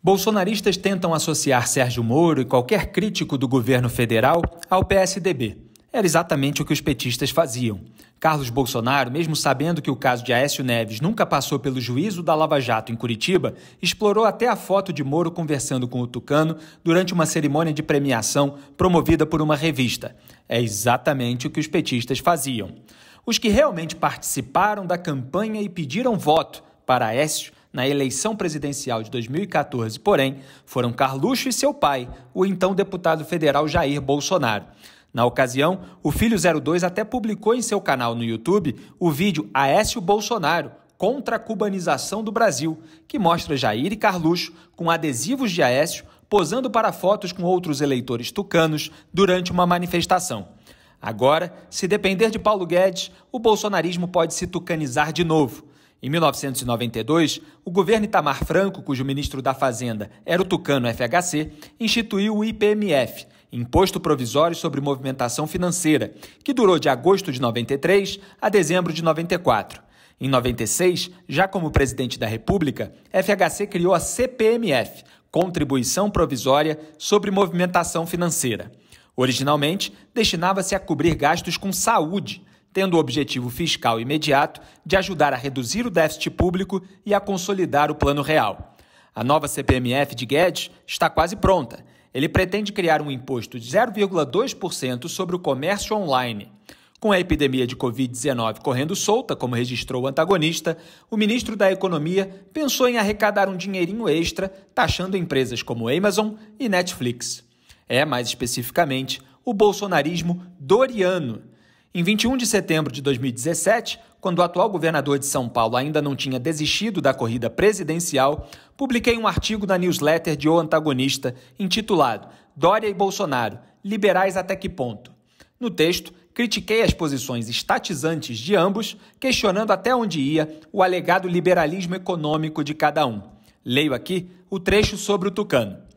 Bolsonaristas tentam associar Sérgio Moro e qualquer crítico do governo federal ao PSDB. Era exatamente o que os petistas faziam. Carlos Bolsonaro, mesmo sabendo que o caso de Aécio Neves nunca passou pelo juízo da Lava Jato em Curitiba, explorou até a foto de Moro conversando com o Tucano durante uma cerimônia de premiação promovida por uma revista. É exatamente o que os petistas faziam. Os que realmente participaram da campanha e pediram voto para Aécio na eleição presidencial de 2014, porém, foram Carluxo e seu pai, o então deputado federal Jair Bolsonaro. Na ocasião, o Filho 02 até publicou em seu canal no YouTube o vídeo Aécio Bolsonaro contra a cubanização do Brasil, que mostra Jair e Carluxo com adesivos de Aécio posando para fotos com outros eleitores tucanos durante uma manifestação. Agora, se depender de Paulo Guedes, o bolsonarismo pode se tucanizar de novo. Em 1992, o governo Itamar Franco, cujo ministro da Fazenda era o Tucano FHC, instituiu o IPMF, Imposto Provisório sobre Movimentação Financeira, que durou de agosto de 93 a dezembro de 94. Em 96, já como presidente da República, FHC criou a CPMF, Contribuição Provisória sobre Movimentação Financeira. Originalmente, destinava-se a cobrir gastos com saúde, tendo o objetivo fiscal imediato de ajudar a reduzir o déficit público e a consolidar o Plano Real. A nova CPMF de Guedes está quase pronta. Ele pretende criar um imposto de 0,2% sobre o comércio online. Com a epidemia de Covid-19 correndo solta, como registrou o antagonista, o ministro da Economia pensou em arrecadar um dinheirinho extra, taxando empresas como Amazon e Netflix. É, mais especificamente, o bolsonarismo doriano em 21 de setembro de 2017, quando o atual governador de São Paulo ainda não tinha desistido da corrida presidencial, publiquei um artigo na newsletter de O Antagonista intitulado Dória e Bolsonaro: Liberais até que ponto? No texto, critiquei as posições estatizantes de ambos, questionando até onde ia o alegado liberalismo econômico de cada um. Leio aqui o trecho sobre o Tucano.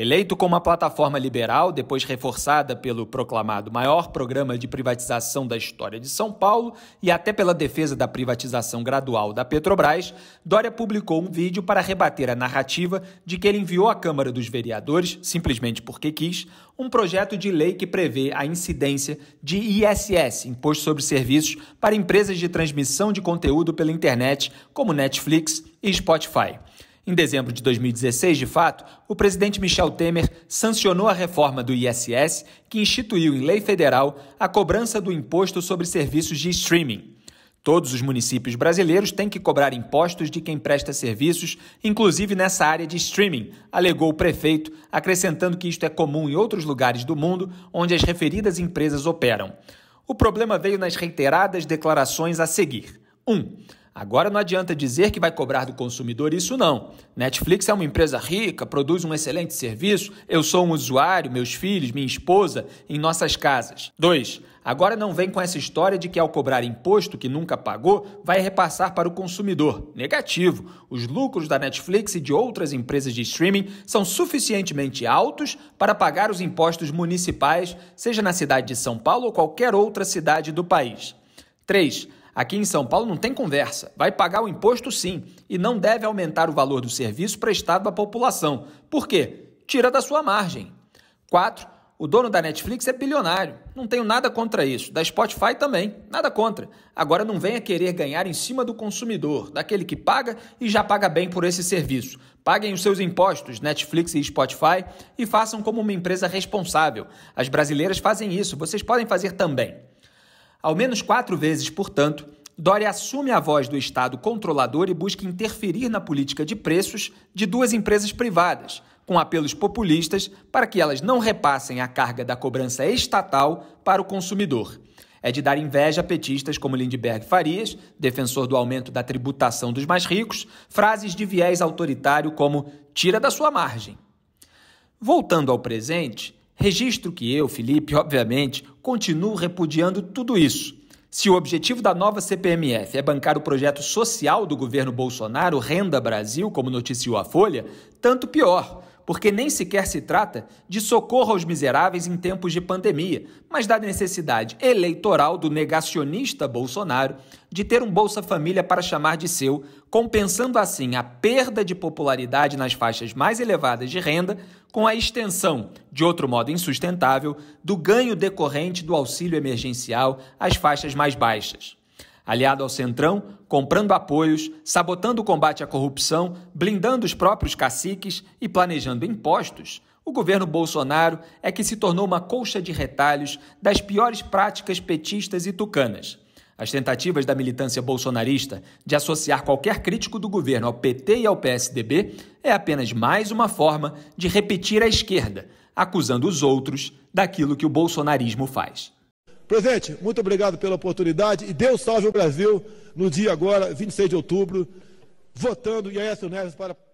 Eleito com uma plataforma liberal, depois reforçada pelo proclamado maior programa de privatização da história de São Paulo e até pela defesa da privatização gradual da Petrobras, Dória publicou um vídeo para rebater a narrativa de que ele enviou à Câmara dos Vereadores, simplesmente porque quis, um projeto de lei que prevê a incidência de ISS, Imposto sobre Serviços, para empresas de transmissão de conteúdo pela internet, como Netflix e Spotify. Em dezembro de 2016, de fato, o presidente Michel Temer sancionou a reforma do ISS, que instituiu em lei federal a cobrança do imposto sobre serviços de streaming. Todos os municípios brasileiros têm que cobrar impostos de quem presta serviços, inclusive nessa área de streaming, alegou o prefeito, acrescentando que isto é comum em outros lugares do mundo onde as referidas empresas operam. O problema veio nas reiteradas declarações a seguir. 1. Um, Agora não adianta dizer que vai cobrar do consumidor isso não. Netflix é uma empresa rica, produz um excelente serviço, eu sou um usuário, meus filhos, minha esposa, em nossas casas. 2. Agora não vem com essa história de que ao cobrar imposto que nunca pagou, vai repassar para o consumidor. Negativo. Os lucros da Netflix e de outras empresas de streaming são suficientemente altos para pagar os impostos municipais, seja na cidade de São Paulo ou qualquer outra cidade do país. 3. Aqui em São Paulo não tem conversa. Vai pagar o imposto sim e não deve aumentar o valor do serviço prestado à população. Por quê? Tira da sua margem. 4. O dono da Netflix é bilionário. Não tenho nada contra isso. Da Spotify também, nada contra. Agora não venha querer ganhar em cima do consumidor, daquele que paga e já paga bem por esse serviço. Paguem os seus impostos, Netflix e Spotify, e façam como uma empresa responsável. As brasileiras fazem isso, vocês podem fazer também. Ao menos quatro vezes, portanto, Dória assume a voz do Estado controlador e busca interferir na política de preços de duas empresas privadas, com apelos populistas para que elas não repassem a carga da cobrança estatal para o consumidor. É de dar inveja a petistas como Lindbergh Farias, defensor do aumento da tributação dos mais ricos, frases de viés autoritário como tira da sua margem. Voltando ao presente, Registro que eu, Felipe, obviamente, continuo repudiando tudo isso. Se o objetivo da nova CPMF é bancar o projeto social do governo Bolsonaro, Renda Brasil, como noticiou a Folha, tanto pior, porque nem sequer se trata de socorro aos miseráveis em tempos de pandemia, mas da necessidade eleitoral do negacionista Bolsonaro de ter um Bolsa Família para chamar de seu, compensando assim a perda de popularidade nas faixas mais elevadas de renda com a extensão, de outro modo insustentável, do ganho decorrente do auxílio emergencial às faixas mais baixas aliado ao Centrão, comprando apoios, sabotando o combate à corrupção, blindando os próprios caciques e planejando impostos, o governo Bolsonaro é que se tornou uma colcha de retalhos das piores práticas petistas e tucanas. As tentativas da militância bolsonarista de associar qualquer crítico do governo ao PT e ao PSDB é apenas mais uma forma de repetir a esquerda, acusando os outros daquilo que o bolsonarismo faz. Presidente, muito obrigado pela oportunidade e Deus salve o Brasil no dia agora, 26 de outubro, votando e Iaécio Neves para